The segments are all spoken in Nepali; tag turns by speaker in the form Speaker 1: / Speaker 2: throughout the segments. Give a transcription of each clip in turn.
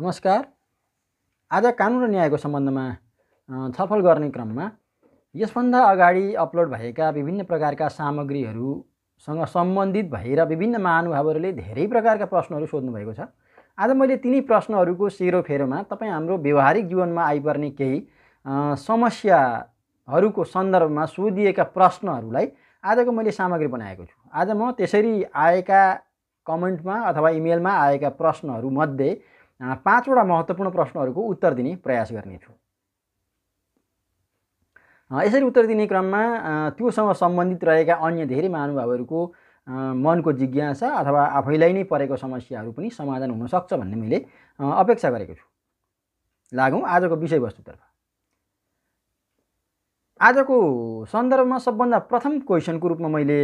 Speaker 1: नमस्कार आज कानुन र न्यायको सम्बन्धमा छलफल गर्ने क्रममा यसभन्दा अगाडि अपलोड भएका विभिन्न प्रकारका सामग्रीहरूसँग सम्बन्धित भएर विभिन्न महानुभावहरूले धेरै प्रकारका प्रश्नहरू सोध्नुभएको छ आज मैले तिनै प्रश्नहरूको सेरोफेरोमा तपाईँ हाम्रो व्यवहारिक जीवनमा आइपर्ने केही समस्याहरूको सन्दर्भमा सोधिएका प्रश्नहरूलाई आजको मैले सामग्री बनाएको छु आज म त्यसरी आएका कमेन्टमा अथवा इमेलमा आएका प्रश्नहरूमध्ये पाँचवटा महत्त्वपूर्ण प्रश्नहरूको उत्तर दिने प्रयास गर्नेछु यसरी उत्तर दिने क्रममा त्योसँग सम्बन्धित रहेका अन्य धेरै महानुभावहरूको मनको जिज्ञासा अथवा आफैलाई नै परेको समस्याहरू पनि समाधान हुनसक्छ भन्ने मैले अपेक्षा गरेको छु लागौँ आजको विषयवस्तुतर्फ आजको सन्दर्भमा सबभन्दा प्रथम क्वेसनको रूपमा मैले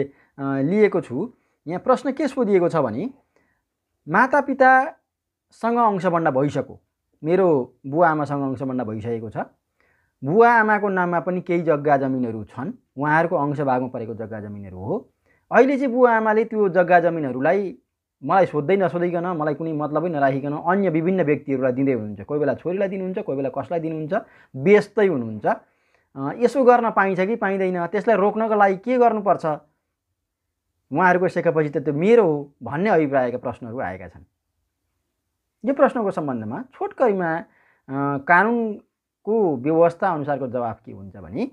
Speaker 1: लिएको छु यहाँ प्रश्न के सोधिएको छ भने मातापिता सँग अंशबन्डा भइसक्यो मेरो बुवा आमासँग अंशबन्डा भइसकेको छ बुवा आमाको नाममा पनि केही जग्गा जमिनहरू छन् उहाँहरूको अंश भागमा परेको जग्गा जमिनहरू हो अहिले चाहिँ बुवा आमाले त्यो जग्गा जमिनहरूलाई मलाई सोध्दै नसोधिकन मलाई कुनै मतलबै नराखिकन अन्य विभिन्न व्यक्तिहरूलाई दिँदै हुनुहुन्छ कोही बेला छोरीलाई दिनुहुन्छ कोही बेला कसलाई दिनुहुन्छ व्यस्तै हुनुहुन्छ यसो गर्न पाइन्छ कि पाइँदैन त्यसलाई रोक्नको लागि के गर्नुपर्छ उहाँहरूको सेकेपछि त त्यो मेरो हो भन्ने अभिप्रायका प्रश्नहरू आएका छन् यो प्रश्नको सम्बन्धमा छोटकरीमा कानुनको व्यवस्था अनुसारको जवाब के हुन्छ भने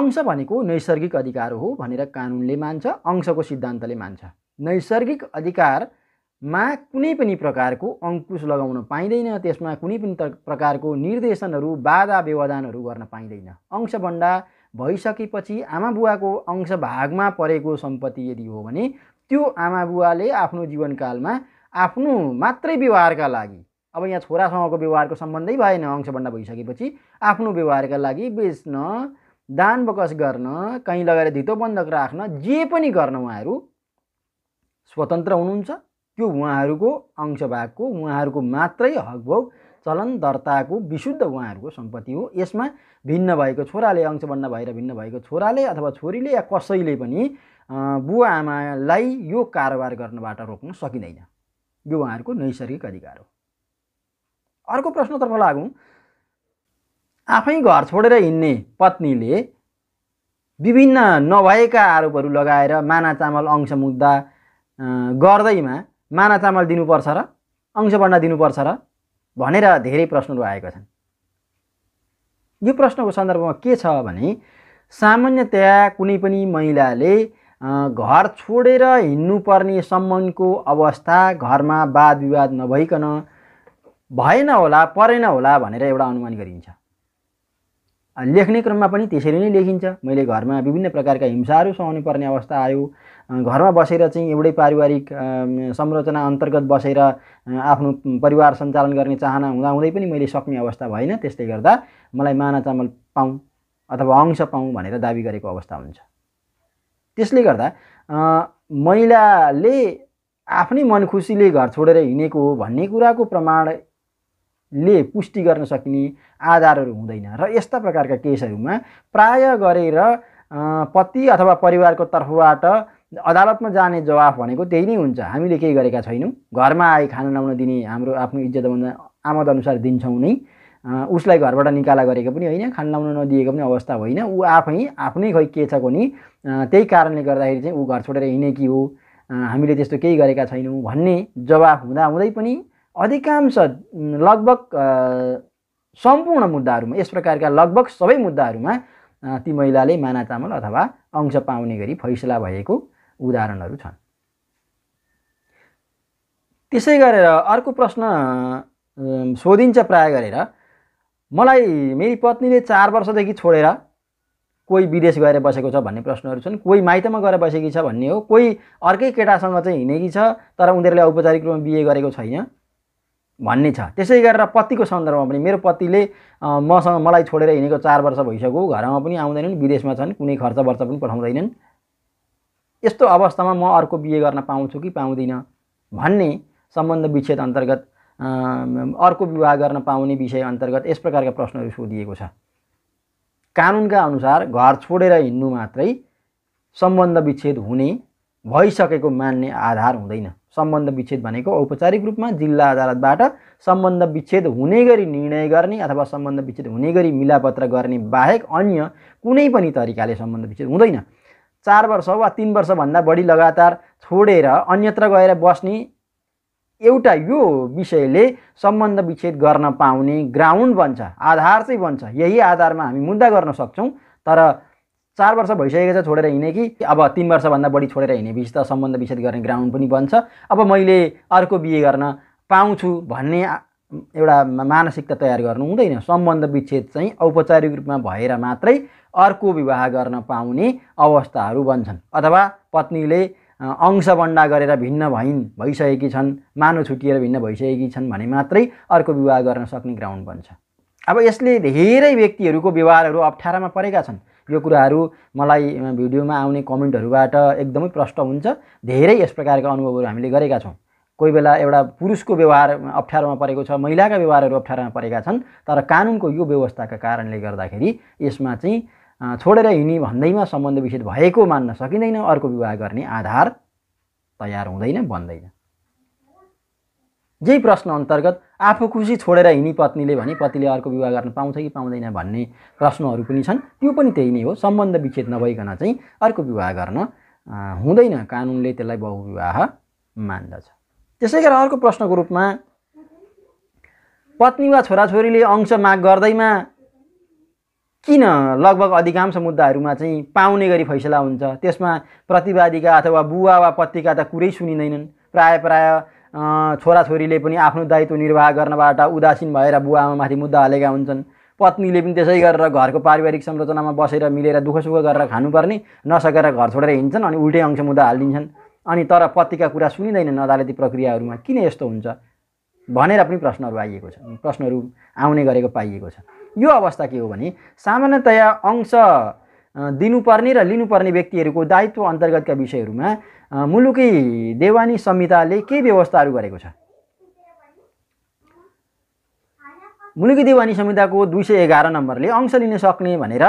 Speaker 1: अंश भनेको नैसर्गिक अधिकार हो भनेर कानुनले मान्छ अंशको सिद्धान्तले मान्छ नैसर्गिक अधिकारमा कुनै पनि प्रकारको अङ्कुश लगाउन पाइँदैन त्यसमा कुनै पनि प्रकारको निर्देशनहरू बाधा व्यवधानहरू गर्न पाइँदैन अंशभन्दा भइसकेपछि आमा बुवाको अंश भागमा परेको सम्पत्ति यदि हो भने त्यो आमा बुवाले आफ्नो जीवनकालमा आफ्नो मात्रै व्यवहारका लागि अब यहाँ छोरासँगको व्यवहारको सम्बन्धै भएन अंशभन्दा भइसकेपछि आफ्नो व्यवहारका लागि बेच्न दान बकस गर्न कहीँ लगाएर धितो बन्धक राख्न जे पनि गर्न उहाँहरू स्वतन्त्र हुनुहुन्छ त्यो उहाँहरूको अंशभागको भागको उहाँहरूको मात्रै हकभोग चलन दर्ताको विशुद्ध उहाँहरूको सम्पत्ति हो यसमा भिन्न भएको छोराले अंशभन्दा भएर भिन्न भएको छोराले अथवा छोरीले या कसैले पनि बुवा आमालाई यो कारोबार गर्नबाट रोक्न सकिँदैन यो उहाँहरूको नैसर्गिक अधिकार हो अर्को प्रश्नतर्फ लागौँ आफै घर छोडेर हिँड्ने पत्नीले विभिन्न नभएका आरोपहरू लगाएर माना चामल अंश मुक्दा गर्दैमा माना चामल दिनुपर्छ र अंशबन्डा दिनुपर्छ र भनेर धेरै प्रश्नहरू आएका छन् यो प्रश्नको सन्दर्भमा के छ भने सामान्यतया कुनै पनि महिलाले घर छोडेर हिँड्नुपर्ने सम्बन्धको अवस्था घरमा वाद विवाद नभइकन भएन होला परेन होला भनेर एउटा अनुमान गरिन्छ लेख्ने क्रममा पनि त्यसरी नै लेखिन्छ मैले घरमा विभिन्न प्रकारका हिंसाहरू सहनु पर्ने अवस्था आयो घरमा बसेर चाहिँ एउटै पारिवारिक संरचना अन्तर्गत बसेर आफ्नो परिवार सञ्चालन गर्ने चाहना हुँदाहुँदै पनि मैले सक्ने अवस्था भएन त्यसले गर्दा मलाई माना चामल पाउँ अथवा अंश पाउँ भनेर दावी गरेको अवस्था हुन्छ त्यसले गर्दा महिलाले आफ्नै मनखुसीले घर छोडेर हिँडेको हो भन्ने कुराको प्रमाणले पुष्टि गर्न सकिने आधारहरू हुँदैन र यस्ता प्रकारका केसहरूमा प्राय गरेर पति अथवा परिवारको तर्फबाट अदालतमा जाने जवाफ भनेको त्यही नै हुन्छ हामीले केही गरेका छैनौँ घरमा आए खाना नहुन दिने हाम्रो आफ्नो इज्जत आमद अनुसार दिन्छौँ नै उसलाई घरबाट निकाला गरेको पनि होइन खान लाउन नदिएको पनि अवस्था होइन ऊ आफै आफ्नै खै के छ भने त्यही कारणले गर्दाखेरि चाहिँ ऊ घर छोडेर हिँडे कि हो हामीले त्यस्तो केही गरेका छैनौँ भन्ने जवाफ हुँदाहुँदै पनि अधिकांश लगभग सम्पूर्ण मुद्दाहरूमा यस प्रकारका लगभग सबै मुद्दाहरूमा ती महिलाले माना चामल अथवा अंश पाउने गरी फैसला भएको उदाहरणहरू छन् त्यसै गरेर अर्को प्रश्न सोधिन्छ प्राय गरेर मलाई मेरी पत्नीले चार वर्षदेखि छोडेर कोही विदेश गएर बसेको छ भन्ने प्रश्नहरू छन् कोही माइतमा गएर बसेकी छ भन्ने हो कोही अर्कै केटासँग चाहिँ हिँडेकी छ तर उनीहरूले औपचारिक रूपमा बिहे गरेको छैन भन्ने छ त्यसै गरेर पतिको सन्दर्भमा पनि मेरो पतिले मसँग मलाई छोडेर हिँडेको चार वर्ष भइसक्यो घरमा पनि आउँदैनन् विदेशमा छन् कुनै खर्च वर्च पनि पठाउँदैनन् यस्तो अवस्थामा म अर्को बिहे गर्न पाउँछु कि पाउँदिनँ भन्ने सम्बन्ध विच्छेद अन्तर्गत अर्को विवाह गर्न पाउने विषय अन्तर्गत यस प्रकारका प्रश्नहरू सोधिएको छ कानुनका अनुसार घर छोडेर हिँड्नु मात्रै सम्बन्ध विच्छेद हुने भइसकेको मान्ने आधार हुँदैन सम्बन्ध विच्छेद भनेको औपचारिक रूपमा जिल्ला अदालतबाट सम्बन्ध विच्छेद हुने गरी निर्णय गर्ने अथवा सम्बन्ध विच्छेद हुने गरी मिलापत्र गर्ने बाहेक अन्य कुनै पनि तरिकाले सम्बन्ध विच्छेद हुँदैन चार वर्ष वा तिन वर्षभन्दा बढी लगातार छोडेर अन्यत्र गएर बस्ने एउटा यो विषयले सम्बन्ध विच्छेद गर्न पाउने ग्राउन्ड बन्छ आधार चाहिँ बन्छ यही आधारमा हामी मुद्दा गर्न सक्छौँ तर चार वर्ष भइसकेको छ छोडेर हिँडेँ कि अब तिन वर्षभन्दा बढी छोडेर हिँडेपछि त सम्बन्ध विच्छेद गर्ने ग्राउन्ड पनि बन्छ अब मैले अर्को बिहे गर्न पाउँछु भन्ने एउटा मानसिकता तयार गर्नु हुँदैन सम्बन्ध विच्छेद चाहिँ औपचारिक रूपमा भएर मात्रै अर्को विवाह गर्न पाउने अवस्थाहरू बन्छन् अथवा पत्नीले अंशबन्डा गरेर भिन्न भइन् भइसकेकी छन् मानो छुटिएर भिन्न भइसकेकी छन् भने मात्रै अर्को विवाह गर्न सक्ने ग्राउन्ड बन्छ अब यसले धेरै व्यक्तिहरूको व्यवहारहरू अप्ठ्यारामा परेका छन् यो कुराहरू मलाई भिडियोमा आउने कमेन्टहरूबाट एकदमै प्रष्ट हुन्छ धेरै यस प्रकारका अनुभवहरू हामीले गरेका छौँ कोही बेला एउटा पुरुषको व्यवहार अप्ठ्यारोमा परेको छ महिलाका व्यवहारहरू अप्ठ्यारोमा परेका छन् तर कानुनको यो व्यवस्थाका कारणले गर्दाखेरि यसमा चाहिँ छोडेर हिँडी भन्दैमा सम्बन्ध विच्छेद भएको मान्न सकिँदैन अर्को विवाह गर्ने आधार तयार हुँदैन बन्दैन यही प्रश्न अन्तर्गत आफू खुसी छोडेर हिँड्ने पत्नीले भने पतिले अर्को विवाह गर्न पाउँछ कि पाउँदैन भन्ने प्रश्नहरू पनि छन् त्यो पनि त्यही नै हो सम्बन्ध विच्छेद नभइकन चाहिँ अर्को विवाह गर्न हुँदैन कानुनले त्यसलाई बहुविवाह मान्दछ त्यसै गरेर अर्को प्रश्नको रूपमा पत्नी वा छोराछोरीले अंश माग गर्दैमा किन लगभग अधिकांश मुद्दाहरूमा चाहिँ पाउने गरी फैसला हुन्छ त्यसमा प्रतिवादीका अथवा बुवा वा पत्तिका त कुरै सुनिँदैनन् प्राय प्राय छोराछोरीले पनि आफ्नो दायित्व निर्वाह गर्नबाट उदासीन भएर बुवा आमामाथि मुद्दा हालेका हुन्छन् पत्नीले पनि त्यसै गरेर घरको पारिवारिक संरचनामा बसेर मिलेर दुःख सुख गरेर खानुपर्ने नसकेर घर छोडेर हिँड्छन् अनि उल्टै अंश मुद्दा हालिदिन्छन् अनि तर पत्तिका कुरा सुनिँदैनन् अदालती प्रक्रियाहरूमा किन यस्तो हुन्छ भनेर पनि प्रश्नहरू आइएको छ प्रश्नहरू आउने गरेको पाइएको छ यो अवस्था के हो भने सामान्यतया अंश दिनुपर्ने र लिनुपर्ने व्यक्तिहरूको दायित्व अन्तर्गतका विषयहरूमा मुलुकी देवानी संहिताले के व्यवस्थाहरू गरेको छ मुलुकी देवानी संहिताको दुई सय एघार नम्बरले अंश लिन सक्ने भनेर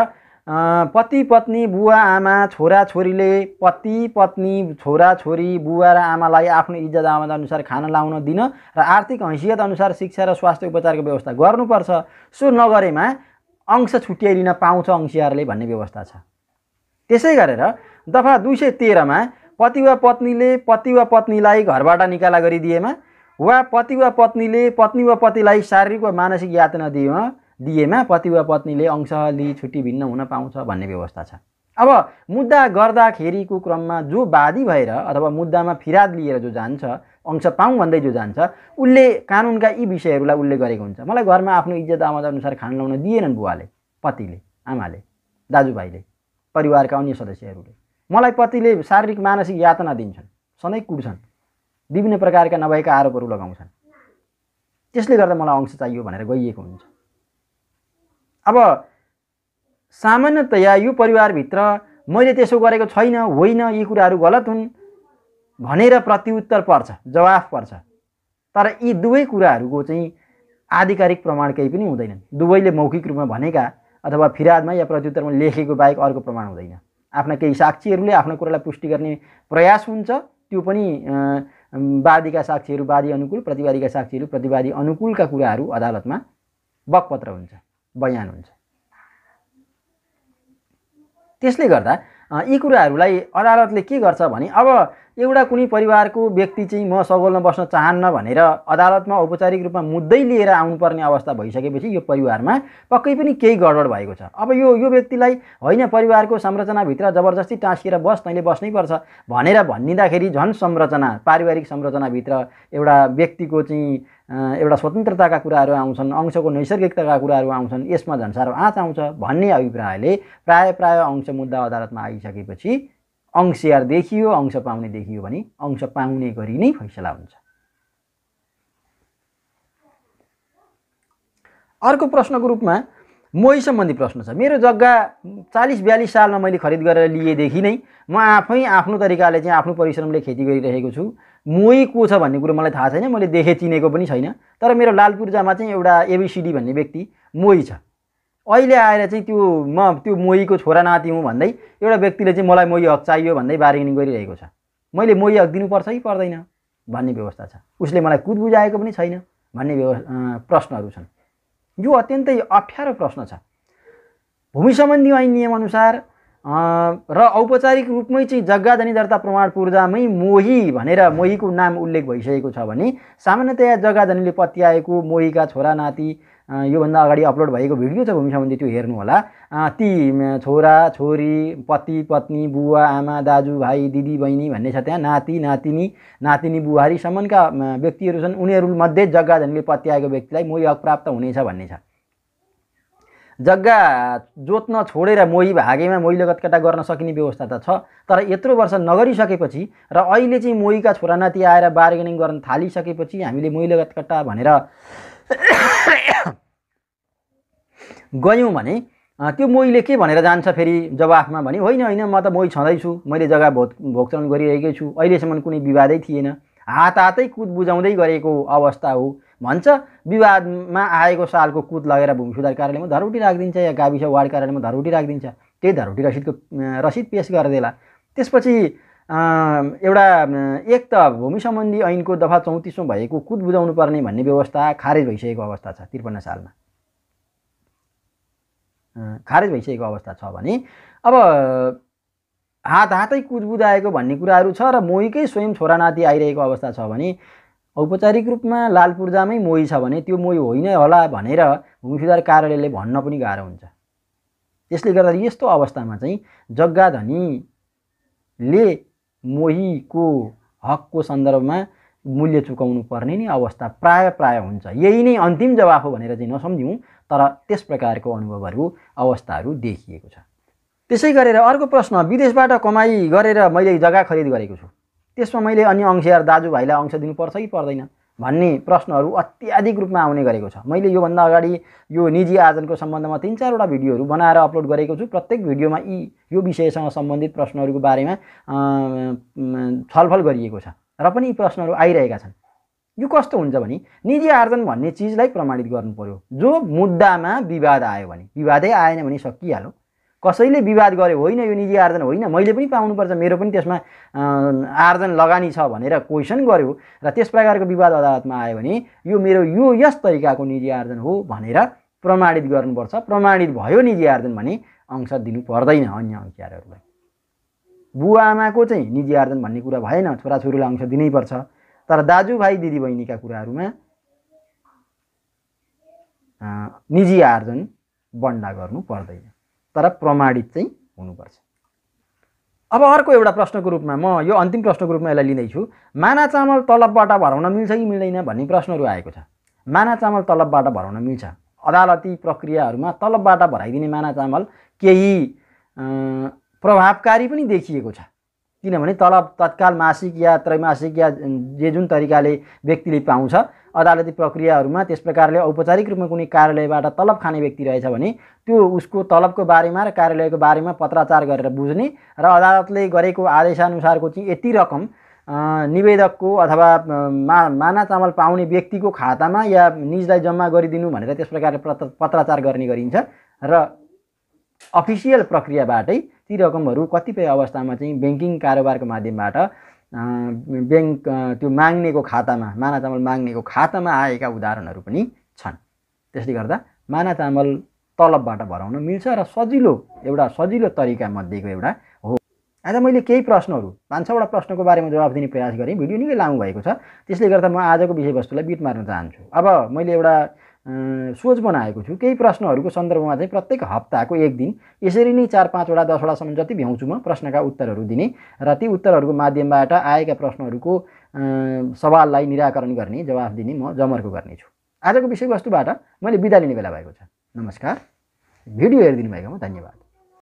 Speaker 1: पति पत्नी बुवा आमा छोरा छोरीले पति पत्नी छोरा छोरी बुवा र आमालाई आफ्नो इज्जत आमद अनुसार खान लाउन दिन र आर्थिक हैसियत अनुसार शिक्षा र स्वास्थ्य उपचारको व्यवस्था गर्नुपर्छ सो नगरेमा अंश छुट्याइलिन पाउँछ अंशीहरूले भन्ने व्यवस्था छ त्यसै गरेर दफा दुई सय तेह्रमा पति वा पत्नीले पति वा पत्नीलाई घरबाट निकाला गरिदिएमा वा पति वा पत्नीले पत्नी वा पतिलाई शारीरिक वा मानसिक यातना दिएमा दिएमा पति वा पत्नीले अंश लिई छुट्टी भिन्न हुन पाउँछ भन्ने व्यवस्था छ अब मुद्दा गर्दाखेरिको क्रममा जो वादी भएर अथवा मुद्दामा फिराद लिएर जो जान्छ अंश पाउँ भन्दै जो जान्छ उसले कानुनका यी विषयहरूलाई उसले गरेको हुन्छ मलाई घरमा आफ्नो इज्जत आवाज अनुसार खान लाउन दिएनन् बुवाले पतिले आमाले दाजुभाइले परिवारका अन्य सदस्यहरूले मलाई पतिले शारीरिक मानसिक यातना दिन्छन् सधैँ कुट्छन् विभिन्न प्रकारका नभएका आरोपहरू लगाउँछन् त्यसले गर्दा मलाई अंश चाहियो भनेर गइएको हुन्छ अब सामान्यतया यो परिवारभित्र मैले त्यसो गरेको छैन होइन यी कुराहरू गलत हुन् भनेर प्रत्युत्तर पर्छ जवाफ पर्छ तर यी दुवै कुराहरूको चाहिँ आधिकारिक प्रमाण केही पनि हुँदैनन् दुवैले मौखिक रूपमा भनेका अथवा फिरादमा या प्रत्युत्तरमा लेखेको बाहेक अर्को प्रमाण हुँदैन आफ्ना केही साक्षीहरूले आफ्नो कुरालाई पुष्टि गर्ने प्रयास हुन्छ त्यो पनि वादीका साक्षीहरू वादी अनुकूल प्रतिवादीका साक्षीहरू प्रतिवादी अनुकूलका कुराहरू अदालतमा बकपत्र हुन्छ बयान हुन्छ त्यसले गर्दा यी कुराहरूलाई अदालतले के गर्छ भने अब एउटा कुनै परिवारको व्यक्ति चाहिँ म सगोलमा बस्न चाहन्न भनेर अदालतमा औपचारिक रूपमा मुद्दै लिएर आउनुपर्ने अवस्था भइसकेपछि यो परिवारमा पक्कै पनि केही गडबड भएको छ अब यो यो व्यक्तिलाई होइन परिवारको संरचनाभित्र जबरजस्ती टाँसिएर बस् तैँले बस्नै पर्छ भनेर भनिदिँदाखेरि झन् संरचना पारिवारिक संरचनाभित्र एउटा व्यक्तिको चाहिँ एउटा स्वतन्त्रताका कुराहरू आउँछन् अंशको नैसर्गिकताका कुराहरू आउँछन् यसमा झन्सारो आँच आउँछ भन्ने अभिप्रायले प्रायः प्रायः अंश मुद्दा अदालतमा आइसकेपछि अंशियार देखियो अंश पाउने देखियो भने अंश पाउने गरी नै फैसला हुन्छ अर्को प्रश्नको रूपमा मोही सम्बन्धी प्रश्न छ मेरो जग्गा चालिस बयालिस सालमा मैले खरिद गरेर लिएदेखि नै म आफै आफ्नो तरिकाले चाहिँ आफ्नो परिश्रमले खेती गरिरहेको छु मोही को छ भन्ने कुरो मलाई थाहा छैन मैले देखेँ चिनेको पनि छैन तर मेरो लालपूर्जामा चाहिँ एउटा एबिसिडी भन्ने व्यक्ति मोही छ अहिले आएर चाहिँ त्यो म त्यो मोहीको छोरा नाति हुँ भन्दै एउटा व्यक्तिले चाहिँ मलाई मोही हक चाहियो भन्दै बार्गेनिङ गरिरहेको छ मैले मोही हक दिनुपर्छ कि पर्दैन भन्ने व्यवस्था छ उसले मलाई कुद बुझाएको पनि छैन भन्ने व्यव प्रश्नहरू छन् यो अत्यन्तै अप्ठ्यारो प्रश्न छ भूमि सम्बन्धी ऐन नियमअनुसार र औपचारिक रूपमै चाहिँ जग्गा धनी दर्ता प्रमाण पूर्जामै मोही भनेर मोहीको नाम उल्लेख भइसकेको छ भने सामान्यतया जग्गा धनीले पत्याएको मोहीका छोरा नाति योभन्दा अगाडि अपलोड भएको भिडियो छ भूमि सम्बन्धी त्यो होला ती छोरा छोरी पति पत्नी बुवा आमा दाजु भाइ दिदी बहिनी भन्ने छ त्यहाँ नाति नातिनी नातिनी बुहारीसम्मका व्यक्तिहरू छन् उनीहरूमध्ये जग्गा पत्ती पत्याएको व्यक्तिलाई मोही हक प्राप्त हुनेछ भन्ने छ जग्गा जोत्न छोडेर मोही भागेमा मोही लगतकटा गर्न सकिने व्यवस्था त छ तर यत्रो वर्ष नगरिसकेपछि र अहिले चाहिँ मोहीका छोरा नाति आएर बार्गेनिङ गर्न थालिसकेपछि हामीले मोही लगतकटा भनेर गयौँ भने त्यो मोहीले के भनेर जान्छ फेरि जवाफमा भने होइन होइन म त मोही छँदैछु मैले जग्गा भो भोक्चन गरिरहेकै छु अहिलेसम्म कुनै विवादै थिएन हात हातै कुद बुझाउँदै गरेको अवस्था हो भन्छ विवादमा आएको सालको कुद लगेर भूमि सुधार कार्यालयमा धरोटी राखिदिन्छ या गाविस वार्ड कार्यालयमा धरोटी राखिदिन्छ त्यही धरोटी रसिदको रसिद पेस गरिदिएला त्यसपछि एउटा एक त भूमि सम्बन्धी ऐनको दफा चौतिसौँ भएको कुद बुझाउनु पर्ने भन्ने व्यवस्था खारेज भइसकेको अवस्था छ त्रिपन्न सालमा खारेज भइसकेको अवस्था छ भने अब हात हातै कुद बुझाएको भन्ने कुराहरू छ र मोहीकै स्वयं छोरा नाति आइरहेको अवस्था छ भने औपचारिक रूपमा लाल पूर्जामै मोही छ भने त्यो मोही होइन होला भनेर भूमि सुधार कार्यालयले भन्न पनि गाह्रो हुन्छ त्यसले गर्दा यस्तो अवस्थामा चाहिँ जग्गा धनीले मोहीको हकको सन्दर्भमा मूल्य चुकाउनु पर्ने नै अवस्था प्राय प्राय हुन्छ यही नै अन्तिम जवाफ हो भनेर चाहिँ नसम्झ्यौँ तर त्यस प्रकारको अनुभवहरू अवस्थाहरू देखिएको छ त्यसै गरेर अर्को प्रश्न विदेशबाट कमाई गरेर मैले जग्गा खरिद गरेको छु त्यसमा मैले अन्य अंशहरू दाजुभाइलाई अंश दिनुपर्छ कि पर्दैन भन्ने प्रश्नहरू अत्याधिक रूपमा आउने गरेको छ मैले योभन्दा अगाडि यो निजी आर्जनको सम्बन्धमा तिन चारवटा भिडियोहरू बनाएर अपलोड गरेको छु प्रत्येक भिडियोमा यी यो विषयसँग सम्बन्धित प्रश्नहरूको बारेमा छलफल गरिएको छ र पनि यी प्रश्नहरू आइरहेका छन् यो कस्तो हुन्छ भने निजी आर्जन भन्ने चिजलाई प्रमाणित गर्नु पर्यो जो मुद्दामा विवाद आयो भने विवादै आएन भने सकिहाल्यो कसैले विवाद गर्यो होइन यो निजी आर्जन होइन मैले पनि पाउनुपर्छ मेरो पनि त्यसमा आर्जन लगानी छ भनेर क्वेसन गर्यो र त्यस प्रकारको विवाद अदालतमा आयो भने यो मेरो यो यस तरिकाको निजी आर्जन हो भनेर प्रमाणित गर्नुपर्छ प्रमाणित भयो निजी आर्जन भने अंश दिनु पर्दैन अन्य अङ्क्यारहरूलाई बुवा आमाको चाहिँ निजी आर्जन भन्ने कुरा भएन छोराछोरीलाई अंश दिनैपर्छ तर दाजुभाइ दिदीबहिनीका कुराहरूमा निजी आर्जन बन्डा गर्नु पर्दैन तर प्रमाणित चाहिँ हुनुपर्छ अब अर्को एउटा प्रश्नको रूपमा म यो अन्तिम प्रश्नको रूपमा यसलाई लिँदैछु माना चामल तलबबाट भराउन मिल्छ कि मिल्दैन भन्ने प्रश्नहरू आएको छ माना चामल तलबबाट भराउन मिल्छ अदालती प्रक्रियाहरूमा तलबबाट भराइदिने माना चामल केही प्रभावकारी पनि देखिएको छ किनभने तलब तत्काल मासिक या त्रैमासिक या जे जुन तरिकाले व्यक्तिले पाउँछ अदालती प्रक्रियाहरूमा त्यस प्रकारले औपचारिक रूपमा कुनै कार्यालयबाट तलब खाने व्यक्ति रहेछ भने त्यो उसको तलबको बारेमा र कार्यालयको बारेमा पत्राचार गरेर बुझ्ने र अदालतले गरेको आदेशअनुसारको चाहिँ यति रकम निवेदकको अथवा मा माना चामल पाउने व्यक्तिको खातामा या निजलाई जम्मा गरिदिनु भनेर त्यस प्रकारले पत्र पत्राचार गर्ने गरिन्छ र अफिसियल प्रक्रियाबाटै ती रकमहरू कतिपय अवस्थामा चाहिँ ब्याङ्किङ कारोबारको माध्यमबाट ब्याङ्क त्यो माग्नेको खातामा माना चामल माग्नेको खातामा आएका उदाहरणहरू पनि छन् त्यसले गर्दा माना चामल तलबबाट भराउन मिल्छ र सजिलो एउटा सजिलो तरिका मध्येको एउटा हो आज मैले केही प्रश्नहरू पाँच छवटा प्रश्नको बारेमा जवाब दिने प्रयास गरेँ भिडियो निकै लामो भएको छ त्यसले गर्दा म आजको विषयवस्तुलाई बिट मार्न चाहन्छु अब मैले एउटा सोच बनाएको छु केही प्रश्नहरूको सन्दर्भमा चाहिँ प्रत्येक हप्ताको एक दिन यसरी नै चार पाँचवटा दसवटासम्म जति भ्याउँछु म प्रश्नका उत्तरहरू दिने र ती उत्तरहरूको माध्यमबाट आएका प्रश्नहरूको सवाललाई निराकरण गर्ने जवाफ दिने म जमर्को गर्नेछु आजको विषयवस्तुबाट मैले बिदा लिने बेला भएको छ नमस्कार भिडियो हेरिदिनु भएकोमा धन्यवाद